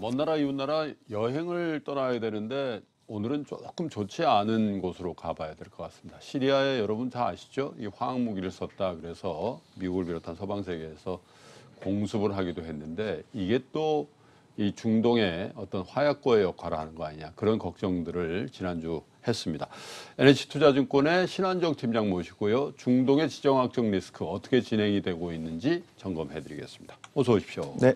먼 나라 이웃 나라 여행을 떠나야 되는데 오늘은 조금 좋지 않은 곳으로 가봐야 될 것 같습니다. 시리아에 여러분 다 아시죠? 이 화학 무기를 썼다 그래서 미국을 비롯한 서방 세계에서 공습을 하기도 했는데 이게 또 이 중동의 어떤 화약고의 역할을 하는 거 아니냐 그런 걱정들을 지난주 했습니다. NH투자증권의 신한정 팀장 모시고요. 중동의 지정학적 리스크 어떻게 진행이 되고 있는지 점검해 드리겠습니다. 어서 오십시오. 네,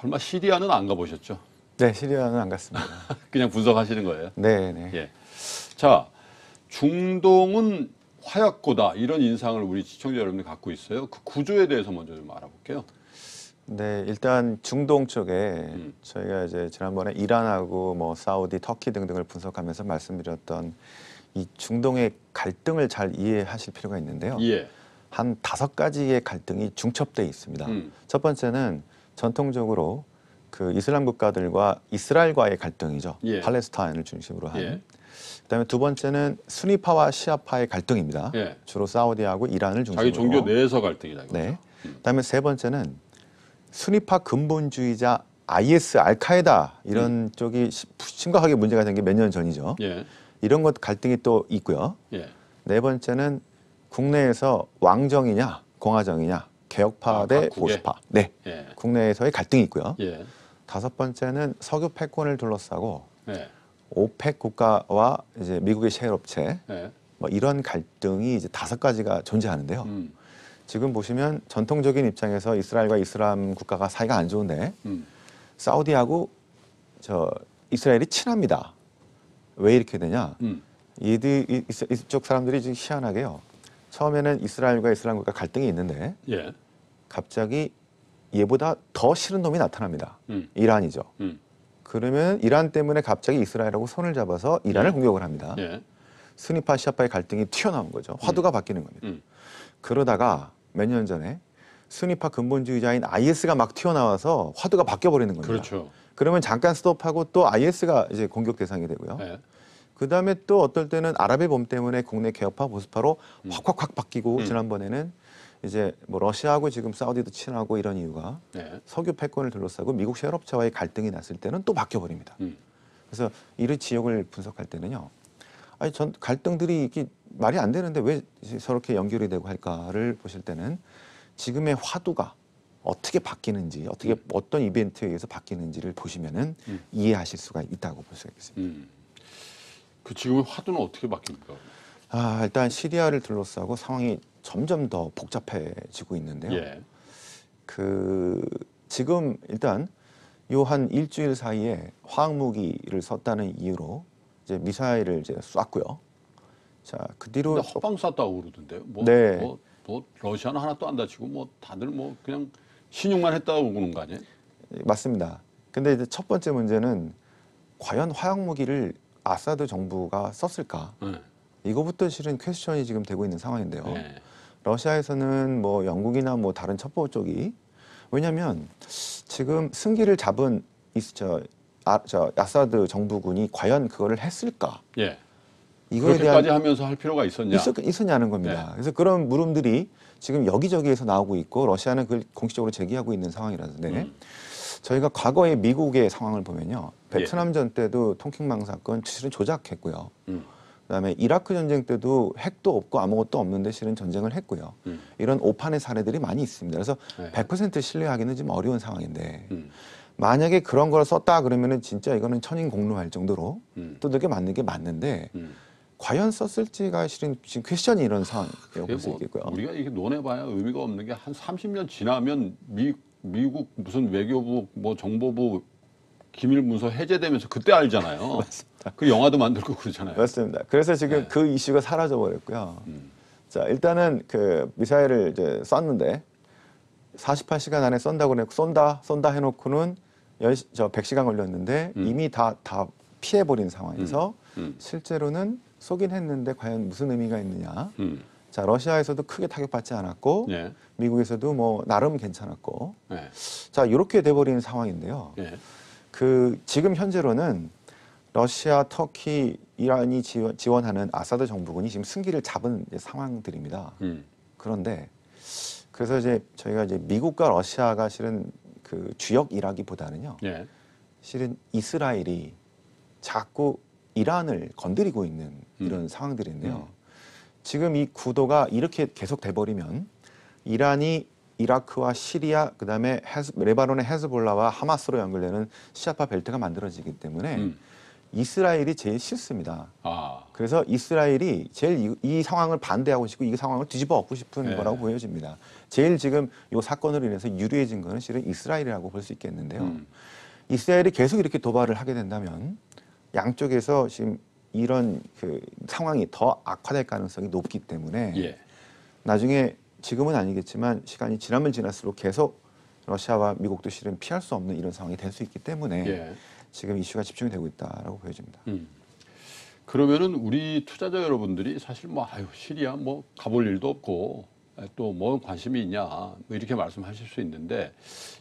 설마 시리아는 안 가보셨죠? 네, 시리아는 안 갔습니다. 그냥 분석하시는 거예요? 네, 네. 예. 자, 중동은 화약고다 이런 인상을 우리 시청자 여러분이 갖고 있어요. 그 구조에 대해서 먼저 좀 알아볼게요. 네, 일단 중동 쪽에 음. 저희가 이제 지난번에 이란하고 뭐 사우디, 터키 등등을 분석하면서 말씀드렸던 이 중동의 갈등을 잘 이해하실 필요가 있는데요. 예. 한 다섯 가지의 갈등이 중첩돼 있습니다. 음. 첫 번째는 전통적으로 그 이슬람 국가들과 이스라엘과의 갈등이죠. 예. 팔레스타인을 중심으로 한. 예. 그다음에 두 번째는 순위파와 시아파의 갈등입니다. 예. 주로 사우디하고 이란을 중심으로. 자기 종교 내에서 갈등이다. 이거죠? 네. 음. 그다음에 세 번째는 순위파 근본주의자 IS, 알카에다 이런 음. 쪽이 심각하게 문제가 된 게 몇 년 전이죠. 예. 이런 것 갈등이 또 있고요. 예. 네 번째는 국내에서 왕정이냐 공화정이냐 개혁파 아, 대 보수파. 네. 예. 국내에서의 갈등이 있고요. 예. 다섯 번째는 석유 패권을 둘러싸고 예. 오펙 국가와 이제 미국의 셰일 업체 예. 뭐 이런 갈등이 이제 다섯 가지가 존재하는데요. 음. 지금 보시면 전통적인 입장에서 이스라엘과 이슬람 국가가 사이가 안 좋은데 음. 사우디하고 저 이스라엘이 친합니다. 왜 이렇게 되냐? 음. 이들 이쪽 사람들이 지금 희한하게요. 처음에는 이스라엘과 이슬람국가 갈등이 있는데 예. 갑자기 얘보다 더 싫은 놈이 나타납니다. 음. 이란이죠. 음. 그러면 이란 때문에 갑자기 이스라엘하고 손을 잡아서 이란을 예. 공격을 합니다. 예. 스니파 시아파의 갈등이 튀어나온 거죠. 음. 화두가 음. 바뀌는 겁니다. 음. 그러다가 몇 년 전에 순위파 근본주의자인 IS가 막 튀어나와서 화두가 바뀌어 버리는 겁니다. 그렇죠. 그러면 잠깐 스톱하고 또 IS가 이제 공격 대상이 되고요. 예. 그 다음에 또 어떨 때는 아랍의 봄 때문에 국내 개혁파 보수파로 음. 확확 확 바뀌고 음. 지난번에는 이제 뭐 러시아하고 지금 사우디도 친하고 이런 이유가 네. 석유 패권을 둘러싸고 미국 셰업체와의 갈등이 났을 때는 또 바뀌어 버립니다. 음. 그래서 이를 지역을 분석할 때는요. 아니 전 갈등들이 이게 말이 안 되는데 왜 저렇게 연결이 되고 할까를 보실 때는 지금의 화두가 어떻게 바뀌는지 어떻게 음. 어떤 이벤트에 의해서 바뀌는지를 보시면은 음. 이해하실 수가 있다고 볼 수가 있습니다. 음. 그 지금 의 화두는 어떻게 바뀝니까? 아, 일단 시리아를 둘러싸고 상황이 점점 더 복잡해지고 있는데요. 예. 그 지금 일단 요 한 일주일 사이에 화학 무기를 썼다는 이유로 이제 미사일을 이제 쐈고요. 자, 그 뒤로 허방 쐈다고 그러던데요. 뭐, 네. 뭐, 뭐 러시아는 하나 또안 다치고 뭐 다들 뭐 그냥 신용만 했다고 그는거 아니에요? 예, 맞습니다. 근데 이제 첫 번째 문제는 과연 화학 무기를 아사드 정부가 썼을까? 네. 이거부터 실은 퀘스천이 지금 되고 있는 상황인데요. 네. 러시아에서는 뭐 영국이나 뭐 다른 첩보 쪽이 왜냐하면 지금 승기를 잡은 이저 아, 저 아사드 정부군이 과연 그거를 했을까? 예. 이거에 대한 하면서 할 필요가 있었냐? 있었, 냐는 겁니다. 예. 그래서 그런 물음들이 지금 여기저기에서 나오고 있고 러시아는 그걸 공식적으로 제기하고 있는 상황이라서 네. 음. 저희가 과거의 미국의 상황을 보면요. 예. 베트남전 때도 통킹망 사건 실은 조작했고요. 음. 그다음에 이라크 전쟁 때도 핵도 없고 아무것도 없는데 실은 전쟁을 했고요. 음. 이런 오판의 사례들이 많이 있습니다. 그래서 네. 100% 신뢰하기는 좀 어려운 상황인데 음. 만약에 그런 걸 썼다 그러면은 진짜 이거는 천인공로할 정도로 음. 두들겨 맞는 게 맞는데 음. 과연 썼을지가 실은 지금 퀘션이 이런 아, 상황이라고 볼수 뭐 있겠고요. 우리가 이게 논해봐야 의미가 없는 게 한 30년 지나면 미 미국 무슨 외교부 뭐 정보부 기밀 문서 해제되면서 그때 알잖아요. 맞습니다. 그 영화도 만들고 그러잖아요. 맞습니다. 그래서 지금 네. 그 이슈가 사라져 버렸고요. 음. 자 일단은 그 미사일을 이제 쐈는데 48시간 안에 쏜다고 해고 쏜다 쏜다 해놓고는 열0 100시간 걸렸는데 음. 이미 다 다 피해버린 상황에서 음. 음. 실제로는 쏘긴 했는데 과연 무슨 의미가 있느냐. 음. 자 러시아에서도 크게 타격받지 않았고 예. 미국에서도 뭐 나름 괜찮았고 예. 자 이렇게 돼버리는 상황인데요. 예. 그 지금 현재로는 러시아, 터키, 이란이 지원, 하는 아사드 정부군이 지금 승기를 잡은 상황들입니다. 음. 그런데 그래서 이제 저희가 이제 미국과 러시아가 실은 그 주역이라기보다는요. 예. 실은 이스라엘이 자꾸 이란을 건드리고 있는 이런 음. 상황들인데요. 음. 지금 이 구도가 이렇게 계속 돼버리면 이란이 이라크와 시리아 그다음에 헤스, 레바논의 헤즈볼라와 하마스로 연결되는 시아파 벨트가 만들어지기 때문에 음. 이스라엘이 제일 싫습니다. 아. 그래서 이스라엘이 제일 이, 이, 상황을 반대하고 싶고 이 상황을 뒤집어 엎고 싶은 네. 거라고 보여집니다. 제일 지금 이 사건으로 인해서 유리해진 것는 실은 이스라엘이라고 볼 수 있겠는데요. 음. 이스라엘이 계속 이렇게 도발을 하게 된다면 양쪽에서 지금 이런 그 상황이 더 악화될 가능성이 높기 때문에 예. 나중에 지금은 아니겠지만 시간이 지나면 지날수록 계속 러시아와 미국도 실은 피할 수 없는 이런 상황이 될 수 있기 때문에 예. 지금 이슈가 집중이 되고 있다라고 보여집니다. 음. 그러면은 우리 투자자 여러분들이 사실 뭐 아유 시리아 뭐 가볼 일도 없고 또 뭐 관심이 있냐 뭐 이렇게 말씀하실 수 있는데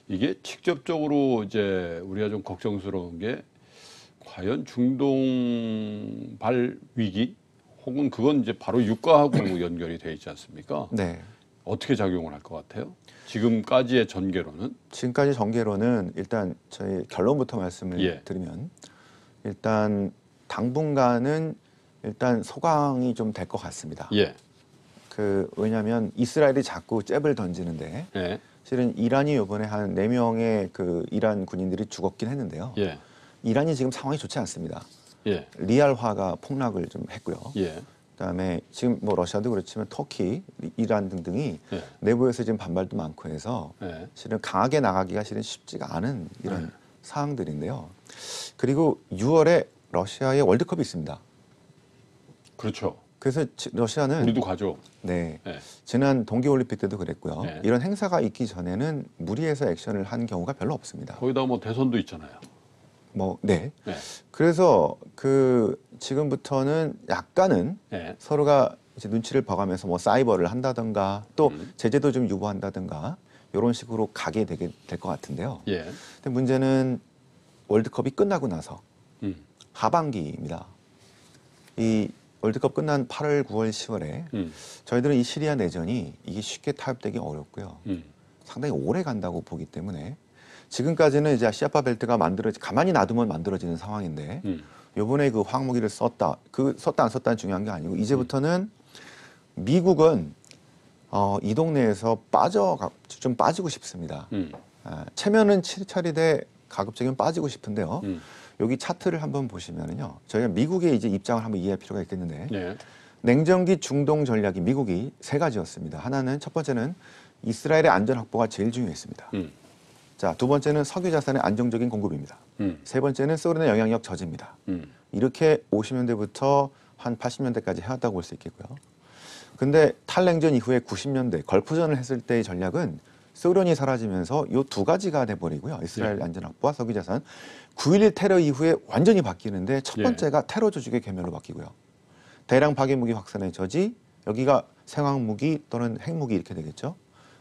이게 직접적으로 이제 우리가 좀 걱정스러운 게 과연 중동발 위기 혹은 그건 이제 바로 유가하고 연결이 돼 있지 않습니까? 네. 어떻게 작용을 할 것 같아요? 지금까지의 전개로는? 지금까지 전개로는 일단 저희 결론부터 말씀을 예. 드리면 일단 당분간은 일단 소강이 좀 될 것 같습니다. 예. 그 왜냐하면 이스라엘이 자꾸 잽을 던지는데 예. 실은 이란이 이번에 한 네 명의 그 이란 군인들이 죽었긴 했는데요. 예. 이란이 지금 상황이 좋지 않습니다. 예. 리알화가 폭락을 좀 했고요. 예. 그다음에 지금 뭐 러시아도 그렇지만 터키, 이란 등등이 예. 내부에서 지금 반발도 많고 해서 예. 실은 강하게 나가기가 실은 쉽지가 않은 이런 예. 상황들인데요. 그리고 6월에 러시아의 월드컵이 있습니다. 그렇죠. 그래서 러시아는 우리도 가죠. 네. 예. 지난 동계 올림픽 때도 그랬고요. 예. 이런 행사가 있기 전에는 무리해서 액션을 한 경우가 별로 없습니다. 거기다 뭐 대선도 있잖아요. 뭐 네. 네. 그래서 그 지금부터는 약간은 네. 서로가 이제 눈치를 봐가면서 뭐 사이버를 한다든가 또 음. 제재도 좀 유보한다든가 이런 식으로 가게 되게 될 것 같은데요. 예. 근데 문제는 월드컵이 끝나고 나서 음. 하반기입니다. 이 월드컵 끝난 8월, 9월, 10월에 음. 저희들은 이 시리아 내전이 이게 쉽게 타협되기 어렵고요. 음. 상당히 오래 간다고 보기 때문에 지금까지는 이제 시아파 벨트가 만들어지 가만히 놔두면 만들어지는 상황인데 음. 요번에 그 화학무기를 썼다 그 썼다 안 썼다는 중요한 게 아니고 이제부터는 음. 미국은 어, 이 동네에서 빠져 가좀 빠지고 싶습니다. 음. 아, 체면은 차리되 가급적이면 빠지고 싶은데요. 음. 여기 차트를 한번 보시면은요. 저희가 미국의 이제 입장을 한번 이해할 필요가 있겠는데 네. 냉전기 중동 전략이 미국이 세 가지였습니다. 하나는 첫 번째는 이스라엘의 안전 확보가 제일 중요했습니다. 음. 자, 두 번째는 석유 자산의 안정적인 공급입니다. 음. 세 번째는 소련의 영향력 저지입니다. 음. 이렇게 50년대부터 한 80년대까지 해왔다고 볼 수 있겠고요. 근데 탈냉전 이후에 90년대 걸프전을 했을 때의 전략은 소련이 사라지면서 이 두 가지가 돼버리고요. 이스라엘 예. 안전 확보와 석유 자산. 9.11 테러 이후에 완전히 바뀌는데 첫 예. 번째가 예. 테러 조직의 개멸로 바뀌고요. 대량 파괴 무기 확산의 저지, 여기가 생화학 무기 또는 핵무기 이렇게 되겠죠.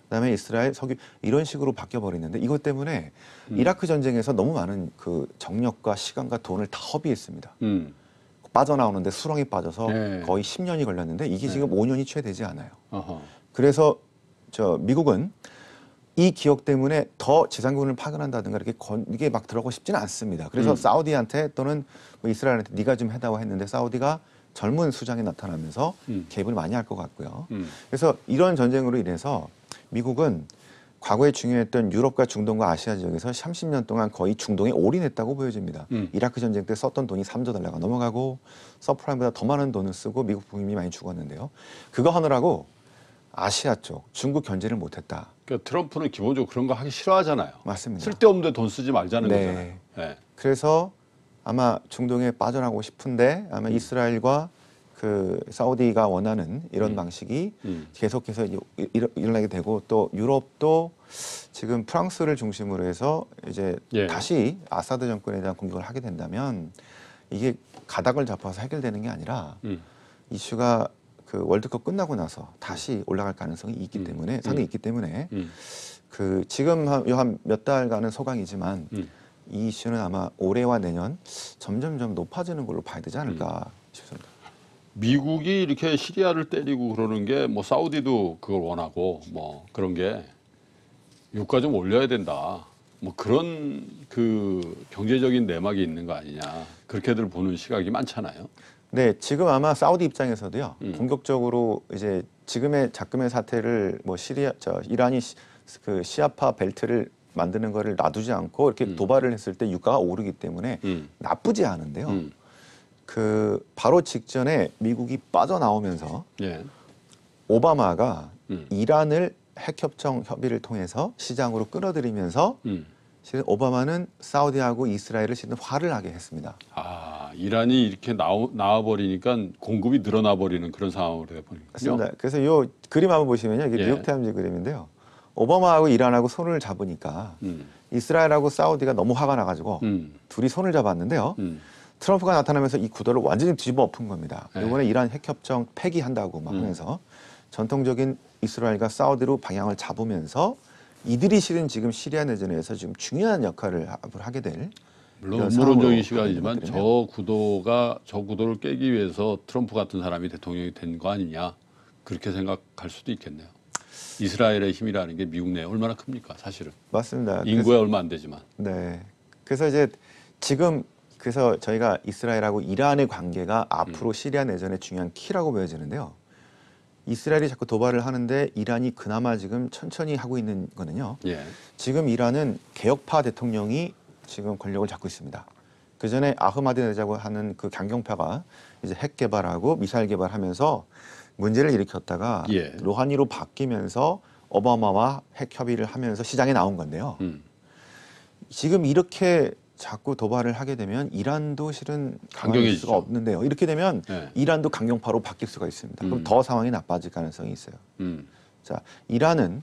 그다음에 이스라엘 석유 이런 식으로 바뀌어 버리는데 이것 때문에 음. 이라크 전쟁에서 너무 많은 그 정력과 시간과 돈을 다 허비했습니다. 음. 빠져나오는데 수렁이 빠져서 네. 거의 10년이 걸렸는데 이게 네. 지금 5년이 채 되지 않아요. 어허. 그래서 저 미국은 이 기억 때문에 더 지상군을 파견한다든가 이렇게 건, 이게 막 들어가고 싶지는 않습니다. 그래서 음. 사우디한테 또는 뭐 이스라엘한테 네가 좀 해다오 했는데 사우디가 젊은 수장이 나타나면서 음. 개입을 많이 할 것 같고요. 음. 그래서 이런 전쟁으로 인해서 미국은 과거에 중요했던 유럽과 중동과 아시아 지역에서 30년 동안 거의 중동에 올인했다고 보여집니다. 음. 이라크 전쟁 때 썼던 돈이 3조 달러가 넘어가고 서프라임보다 더 많은 돈을 쓰고 미국 부민이 많이 죽었는데요. 그거 하느라고 아시아 쪽 중국 견제를 못했다. 그러니까 트럼프는 기본적으로 그런 거 하기 싫어하잖아요. 맞습니다. 쓸데없는데 돈 쓰지 말자는 네. 거잖아요. 네. 그래서 아마 중동에 빠져나가고 싶은데 아마 음. 이스라엘과 그 사우디가 원하는 이런 음. 방식이 음. 계속해서 일, 어나게 되고 또 유럽도 지금 프랑스를 중심으로 해서 이제 예. 다시 아사드 정권에 대한 공격을 하게 된다면 이게 가닥을 잡아서 해결되는 게 아니라 음. 이슈가 그 월드컵 끝나고 나서 다시 음. 올라갈 가능성이 있기 음. 때문에 상당히 음. 있기 때문에 그 지금 한 몇 달간은 소강이지만 이 이슈는 아마 올해와 내년 점점점 높아지는 걸로 봐야 되지 않을까 싶습니다. 미국이 이렇게 시리아를 때리고 그러는 게 뭐 사우디도 그걸 원하고 뭐 그런 게 유가 좀 올려야 된다. 뭐 그런 그 경제적인 내막이 있는 거 아니냐. 그렇게들 보는 시각이 많잖아요. 네, 지금 아마 사우디 입장에서도요. 음. 본격적으로 이제 지금의 자금의 사태를 뭐 시리아 저 이란이 시, 그 시아파 벨트를 만드는 거를 놔두지 않고 이렇게 음. 도발을 했을 때 유가가 오르기 때문에 음. 나쁘지 않은데요. 음. 그 바로 직전에 미국이 빠져나오면서 예. 오바마가 음. 이란을 핵협정 협의를 통해서 시장으로 끌어들이면서 음. 실은 오바마는 사우디하고 이스라엘을 실은 화를 하게 했습니다. 아 이란이 이렇게 나오, 나와버리니까 공급이 늘어나버리는 그런 상황으로 돼버린 거죠. 맞습니다. 그래서 이 그림 한번 보시면요, 이게 예. 뉴욕타임즈 그림인데요. 오바마하고 이란하고 손을 잡으니까 음. 이스라엘하고 사우디가 너무 화가 나가지고 음. 둘이 손을 잡았는데요. 음. 트럼프가 나타나면서 이 구도를 완전히 뒤집어 엎은 겁니다. 네. 이번에 이란 핵협정 폐기한다고 막 음. 하면서 음. 전통적인 이스라엘과 사우디로 방향을 잡으면서 이들이 실은 지금 시리아 내전에서 지금 중요한 역할을 하게 될 물론 음론적인 시간이지만 저 구도가 저 구도를 깨기 위해서 트럼프 같은 사람이 대통령이 된 거 아니냐 그렇게 생각할 수도 있겠네요. 이스라엘의 힘이라는 게 미국 내에 얼마나 큽니까 사실은 맞습니다. 인구에 얼마 안 되지만 네 그래서 이제 지금 그래서 저희가 이스라엘하고 이란의 관계가 음. 앞으로 시리아 내전의 중요한 키라고 보여지는데요. 이스라엘이 자꾸 도발을 하는데 이란이 그나마 지금 천천히 하고 있는 거는요. 예. 지금 이란은 개혁파 대통령이 지금 권력을 잡고 있습니다. 그 전에 아흐마디내자고 하는 그 강경파가 이제 핵 개발하고 미사일 개발하면서 문제를 일으켰다가 예. 로하니로 바뀌면서 오바마와 핵 협의를 하면서 시장에 나온 건데요. 음. 지금 이렇게 자꾸 도발을 하게 되면 이란도 실은 강경해 수가 없는데요. 이렇게 되면 네. 이란도 강경파로 바뀔 수가 있습니다. 음. 그럼 더 상황이 나빠질 가능성이 있어요. 음. 자, 이란은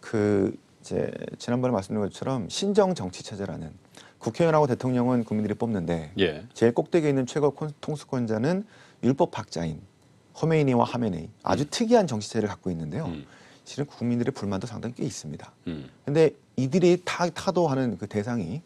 그 이제 지난번에 말씀드린 것처럼 신정 정치 체제라는 국회의원하고 대통령은 국민들이 뽑는데 예. 제일 꼭대기에 있는 최고 통수권자는 율법 박자인 허메이니와 하메네이 아주 음. 특이한 정치 체제를 갖고 있는데요. 음. 실은 국민들의 불만도 상당히 꽤 있습니다. 그런데 음. 이들이 타, 타도하는 그 대상이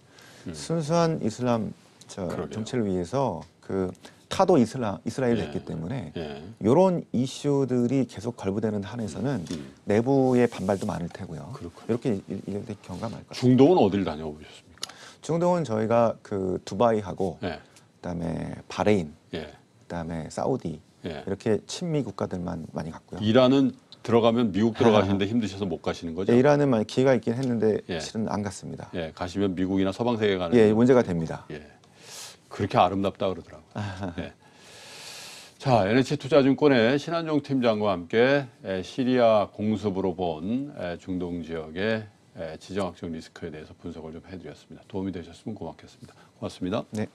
음. 순수한 이슬람 저 정체를 위해서 그 타도 이슬라, 이스라엘 예. 됐기 때문에 예. 이런 이슈들이 계속 걸부되는 한에서는 음. 음. 내부의 반발도 많을 테고요. 그렇군요. 이렇게 일- 일 경우가 많을 것같 중동은 어딜 다녀오셨습니까? 중동은 저희가 그 두바이하고 예. 그다음에 바레인, 예. 그다음에 사우디 예. 이렇게 친미 국가들만 많이 갔고요. 이란은 들어가면 미국 아. 들어가시는데 힘드셔서 못 가시는 거죠? 예, 일는만 기회가 있긴 했는데 예. 실은 안 갔습니다. 예, 가시면 미국이나 서방 세계 가는 예, 문제가 됩니다. 예. 그렇게 아름답다 그러더라고요. 아. 예. 자, NH투자증권의 신한종 팀장과 함께 예, 시리아 공습으로 본 예, 중동 지역의 예, 지정학적 리스크에 대해서 분석을 좀 해드렸습니다. 도움이 되셨으면 고맙겠습니다. 고맙습니다. 네.